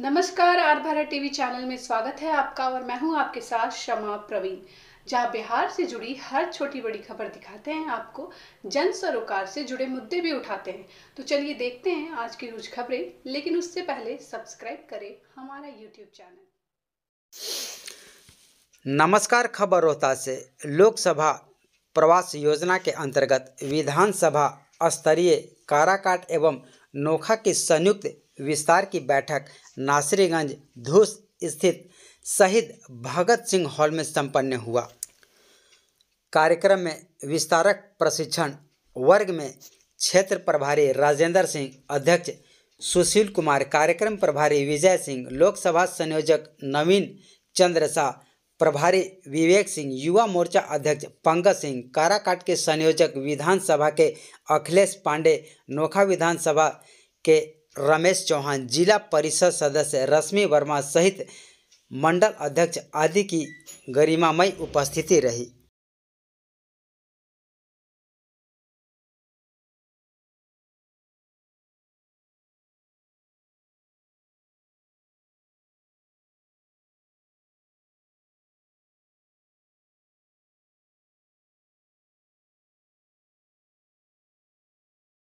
नमस्कार are Bharat TV channel में स्वागत है आपका और मैं हूं आपके साथ शमा प्रवीण जहां बिहार से जुड़ी हर छोटी बड़ी खबर दिखाते हैं आपको जन सरोकार से जुड़े मुद्दे भी उठाते हैं तो चलिए देखते हैं आज की रोज खबरें लेकिन उससे पहले सब्सक्राइब करें हमारा यूट्यूब चैनल नमस्कार खबर रोहता से लोकसभा प्रवास योजना के अंतर्गत विधानसभा स्तरीय काराकाट एवं नोखा की संयुक्त विस्तार की बैठक नासरीगंज धूस स्थित शहीद भगत सिंह हॉल में संपन्न हुआ कार्यक्रम में विस्तारक प्रशिक्षण वर्ग में क्षेत्र प्रभारी राजेंद्र सिंह अध्यक्ष सुशील कुमार कार्यक्रम प्रभारी विजय सिंह लोकसभा संयोजक नवीन चंद्र शाह प्रभारी विवेक सिंह युवा मोर्चा अध्यक्ष पंकज सिंह काराकाट के संयोजक विधानसभा के अखिलेश पांडे नोखा विधानसभा के रमेश चौहान जिला परिषद सदस्य रश्मि वर्मा सहित मंडल अध्यक्ष आदि की गरिमामय उपस्थिति रही